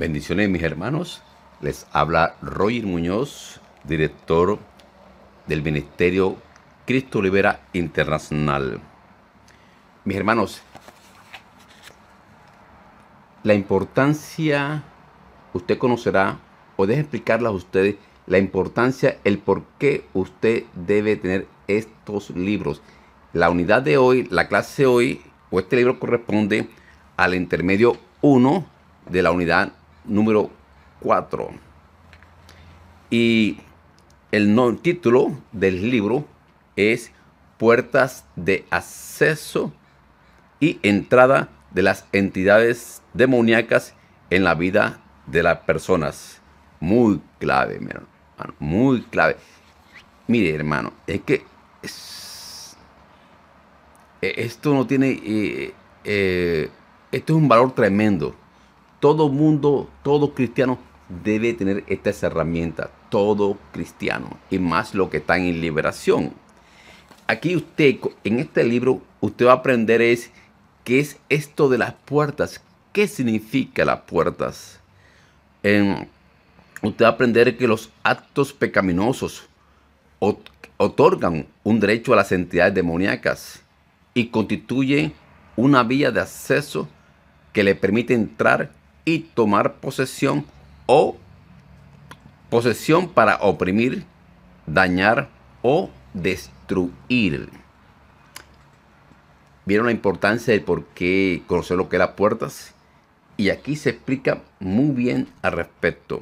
Bendiciones mis hermanos, les habla Roger Muñoz, director del Ministerio Cristo Libera Internacional. Mis hermanos, la importancia, usted conocerá, o deje explicarla a ustedes, la importancia, el por qué usted debe tener estos libros. La unidad de hoy, la clase de hoy, o este libro corresponde al intermedio 1 de la unidad número 4. Y el título del libro es Puertas de acceso y entrada de las entidades demoníacas en la vida de las personas. Muy clave, mi hermano. Muy clave. Mire, hermano, es que e-, esto no tiene... Eh, eh, esto es un valor tremendo. Todo mundo, todo cristiano debe tener estas herramientas. Todo cristiano. Y más lo que están en liberación. Aquí usted, en este libro, usted va a aprender es qué es esto de las puertas. ¿Qué significa las puertas? usted va a aprender que los actos pecaminosos otorgan un derecho a las entidades demoníacas y constituyen una vía de acceso que le permite entrar y tomar posesión o posesión para oprimir, dañar o destruir. Vieron la importancia de por qué conocer lo que las puertas y aquí se explica muy bien al respecto.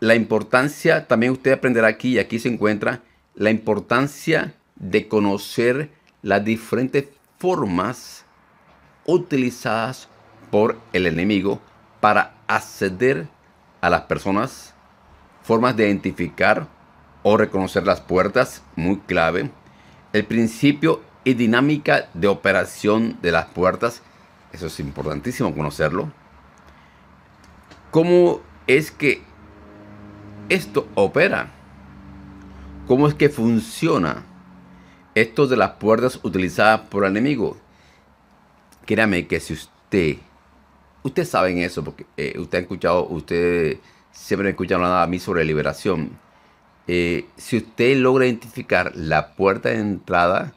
La importancia, también usted aprenderá aquí y aquí se encuentra la importancia de conocer las diferentes formas utilizadas por el enemigo para acceder a las personas, formas de identificar o reconocer las puertas, muy clave, el principio y dinámica de operación de las puertas, eso es importantísimo conocerlo, cómo es que esto opera, cómo es que funciona esto de las puertas utilizadas por el enemigo. Créame que si usted Ustedes saben eso, porque eh, usted ha escuchado, usted siempre me escucha nada a mí sobre liberación. Eh, si usted logra identificar la puerta de entrada,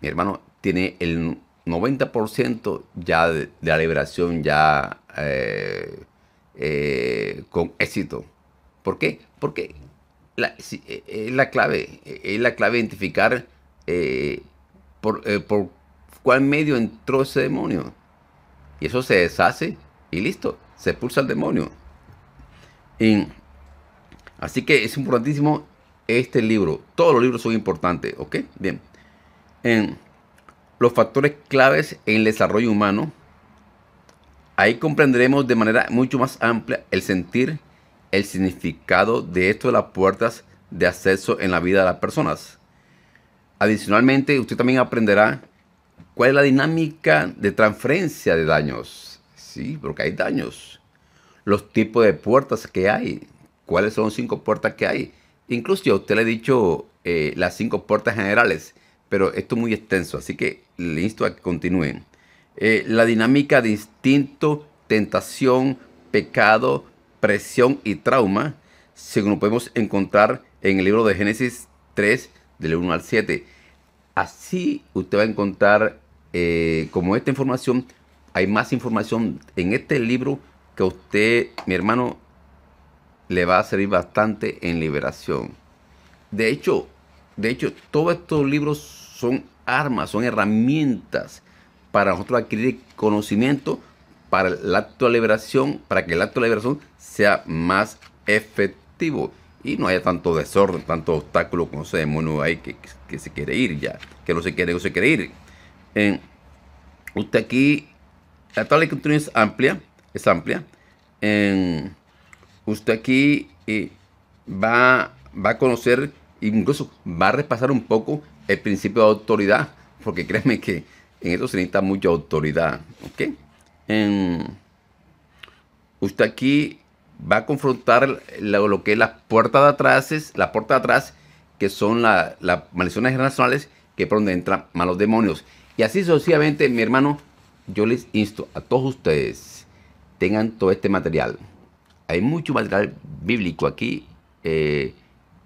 mi hermano, tiene el 90% ya de, la liberación ya eh, con éxito. ¿Por qué? Porque es la clave, es la clave identificar por cuál medio entró ese demonio. Y eso se deshace y listo, se expulsa el demonio. así que es importantísimo este libro. Todos los libros son importantes, ¿ok? Bien. En los factores claves en el desarrollo humano, ahí comprenderemos de manera mucho más amplia el sentir, el significado de esto de las puertas de acceso en la vida de las personas. Adicionalmente, usted también aprenderá cuál es la dinámica de transferencia de daños. Sí, porque hay daños. Los tipos de puertas que hay. ¿Cuáles son cinco puertas que hay? Incluso usted le he dicho eh, las cinco puertas generales, pero esto es muy extenso, así que le insto a que continúen. Eh, la dinámica distinto tentación, pecado, presión y trauma, según podemos encontrar en el libro de Génesis 3, del 1 al 7. Así usted va a encontrar, eh, como esta información, hay más información en este libro que a usted, mi hermano, le va a servir bastante en liberación. De hecho, de hecho, todos estos libros son armas, son herramientas para nosotros adquirir conocimiento para el acto de liberación, para que el acto de liberación sea más efectivo y no haya tanto desorden, tanto obstáculo con ese demonio ahí que, se quiere ir ya, que no se quiere, o se quiere ir. usted aquí, la tabla de contenido es amplia, es amplia. usted aquí eh, va, a conocer, incluso va a repasar un poco el principio de autoridad, porque créanme que en esto se necesita mucha autoridad, usted aquí va a confrontar lo, que es las puertas de atrás, la puerta de atrás, que son las la maldiciones generacionales, que es por donde entran malos demonios. Y así sucesivamente, mi hermano, yo les insto a todos ustedes, tengan todo este material. Hay mucho material bíblico aquí eh,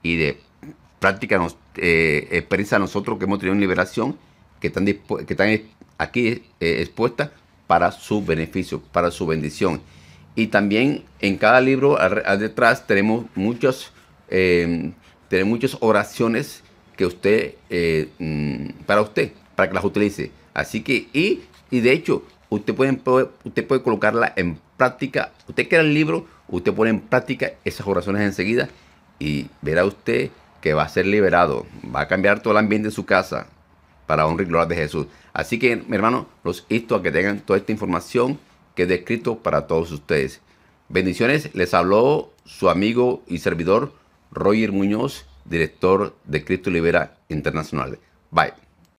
y de práctica, nos, eh, experiencia nosotros que hemos tenido en liberación, que están, que están aquí eh, expuestas para su beneficio, para su bendición. Y también en cada libro detrás tenemos muchos, eh, muchas oraciones que usted, eh, mm, para usted, para que las utilice. Así que, y, de hecho, usted puede, usted puede colocarla en práctica. Usted crea el libro, usted pone en práctica esas oraciones enseguida y verá usted que va a ser liberado. Va a cambiar todo el ambiente de su casa para honrar y gloria de Jesús. Así que, mi hermano, los insto a que tengan toda esta información que es para todos ustedes. Bendiciones, les habló su amigo y servidor Roger Muñoz, director de Cristo Libera Internacional. Bye.